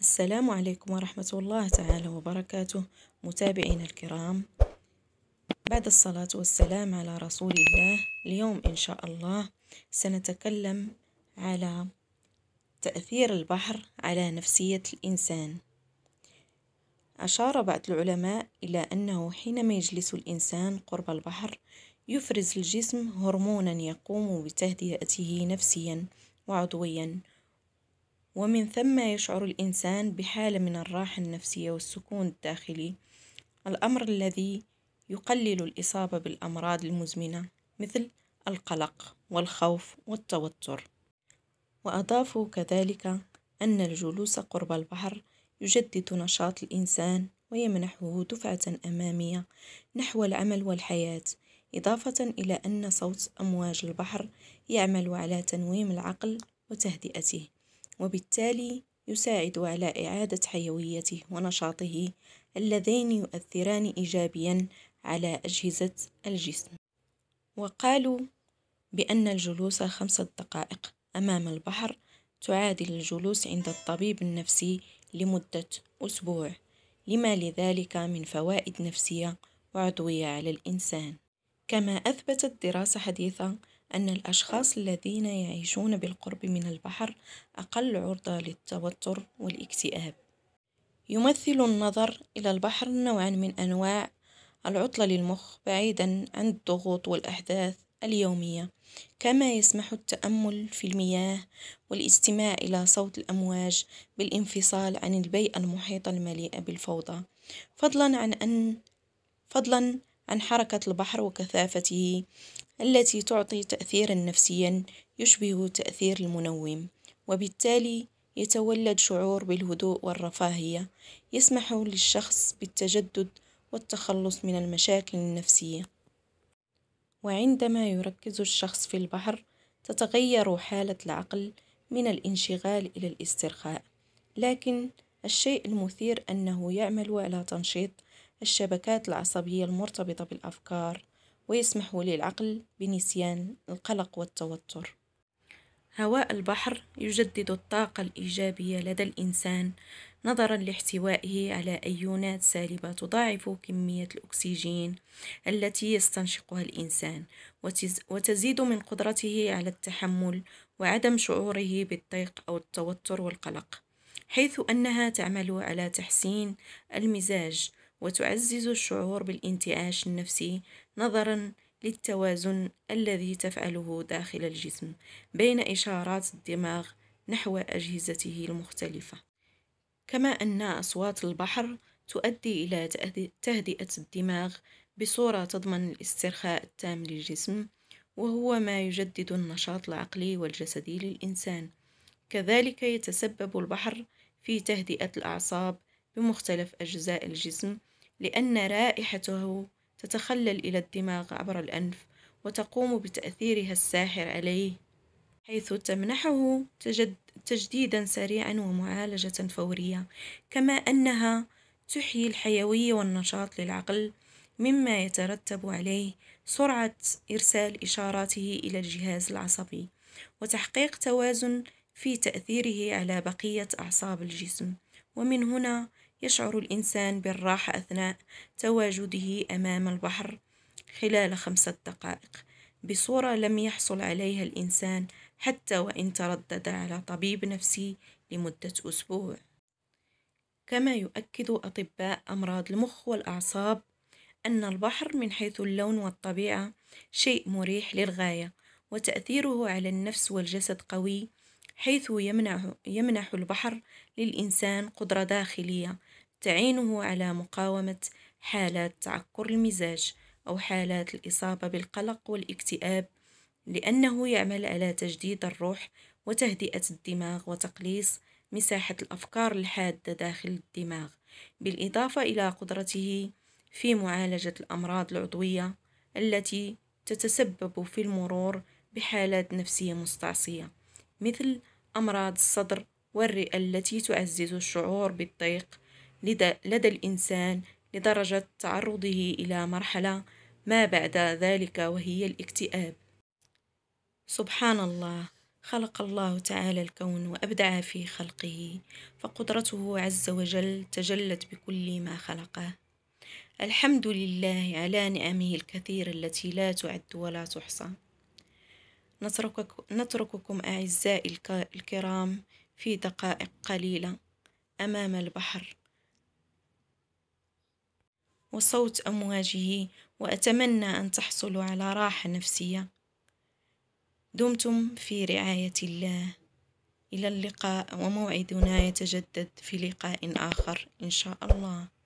السلام عليكم ورحمة الله تعالى وبركاته متابعينا الكرام بعد الصلاة والسلام على رسول الله اليوم إن شاء الله سنتكلم على تأثير البحر على نفسية الإنسان أشار بعض العلماء إلى أنه حينما يجلس الإنسان قرب البحر يفرز الجسم هرمونا يقوم بتهدئته نفسيا وعضويا ومن ثم يشعر الإنسان بحالة من الراحة النفسية والسكون الداخلي الأمر الذي يقلل الإصابة بالأمراض المزمنة مثل القلق والخوف والتوتر وأضافوا كذلك أن الجلوس قرب البحر يجدد نشاط الإنسان ويمنحه دفعة أمامية نحو العمل والحياة إضافة إلى أن صوت أمواج البحر يعمل على تنويم العقل وتهدئته وبالتالي يساعد على إعادة حيويته ونشاطه اللذين يؤثران إيجابيا على أجهزة الجسم وقالوا بأن الجلوس خمسة دقائق أمام البحر تعادل الجلوس عند الطبيب النفسي لمدة أسبوع لما لذلك من فوائد نفسية وعضوية على الإنسان كما أثبتت دراسة حديثة أن الأشخاص الذين يعيشون بالقرب من البحر أقل عرضة للتوتر والاكتئاب يمثل النظر إلى البحر نوعا من أنواع العطلة للمخ بعيدا عن الضغوط والأحداث اليومية كما يسمح التأمل في المياه والاستماع إلى صوت الأمواج بالانفصال عن البيئة المحيطة المليئة بالفوضى فضلا عن أن فضلا عن حركة البحر وكثافته التي تعطي تأثيرا نفسيا يشبه تأثير المنوم وبالتالي يتولد شعور بالهدوء والرفاهية يسمح للشخص بالتجدد والتخلص من المشاكل النفسية وعندما يركز الشخص في البحر تتغير حالة العقل من الانشغال إلى الاسترخاء لكن الشيء المثير أنه يعمل على تنشيط الشبكات العصبية المرتبطة بالأفكار ويسمح للعقل بنسيان القلق والتوتر هواء البحر يجدد الطاقة الإيجابية لدى الإنسان نظرا لاحتوائه على أيونات سالبة تضاعف كمية الأكسجين التي يستنشقها الإنسان وتزيد من قدرته على التحمل وعدم شعوره بالضيق أو التوتر والقلق حيث أنها تعمل على تحسين المزاج وتعزز الشعور بالانتعاش النفسي نظرا للتوازن الذي تفعله داخل الجسم بين إشارات الدماغ نحو أجهزته المختلفة كما أن أصوات البحر تؤدي إلى تهدئة الدماغ بصورة تضمن الاسترخاء التام للجسم وهو ما يجدد النشاط العقلي والجسدي للإنسان كذلك يتسبب البحر في تهدئة الأعصاب بمختلف أجزاء الجسم لأن رائحته تتخلل إلى الدماغ عبر الأنف وتقوم بتأثيرها الساحر عليه حيث تمنحه تجد تجديدا سريعا ومعالجة فورية كما أنها تحيي الحيوية والنشاط للعقل مما يترتب عليه سرعة إرسال إشاراته إلى الجهاز العصبي وتحقيق توازن في تأثيره على بقية أعصاب الجسم ومن هنا يشعر الإنسان بالراحة أثناء تواجده أمام البحر خلال خمسة دقائق بصورة لم يحصل عليها الإنسان حتى وإن تردد على طبيب نفسي لمدة أسبوع كما يؤكد أطباء أمراض المخ والأعصاب أن البحر من حيث اللون والطبيعة شيء مريح للغاية وتأثيره على النفس والجسد قوي حيث يمنح, يمنح البحر للإنسان قدرة داخلية تعينه على مقاومة حالات تعكر المزاج أو حالات الإصابة بالقلق والاكتئاب لأنه يعمل على تجديد الروح وتهدئة الدماغ وتقليص مساحة الأفكار الحادة داخل الدماغ بالإضافة إلى قدرته في معالجة الأمراض العضوية التي تتسبب في المرور بحالات نفسية مستعصية مثل أمراض الصدر والرئة التي تعزز الشعور بالضيق لدى الإنسان لدرجة تعرضه إلى مرحلة ما بعد ذلك وهي الاكتئاب سبحان الله خلق الله تعالى الكون وأبدع في خلقه فقدرته عز وجل تجلت بكل ما خلقه الحمد لله على نعمه الكثيرة التي لا تعد ولا تحصى نترككم أعزائي الكرام في دقائق قليلة أمام البحر وصوت أمواجه وأتمنى أن تحصلوا على راحة نفسية دمتم في رعاية الله إلى اللقاء وموعدنا يتجدد في لقاء آخر إن شاء الله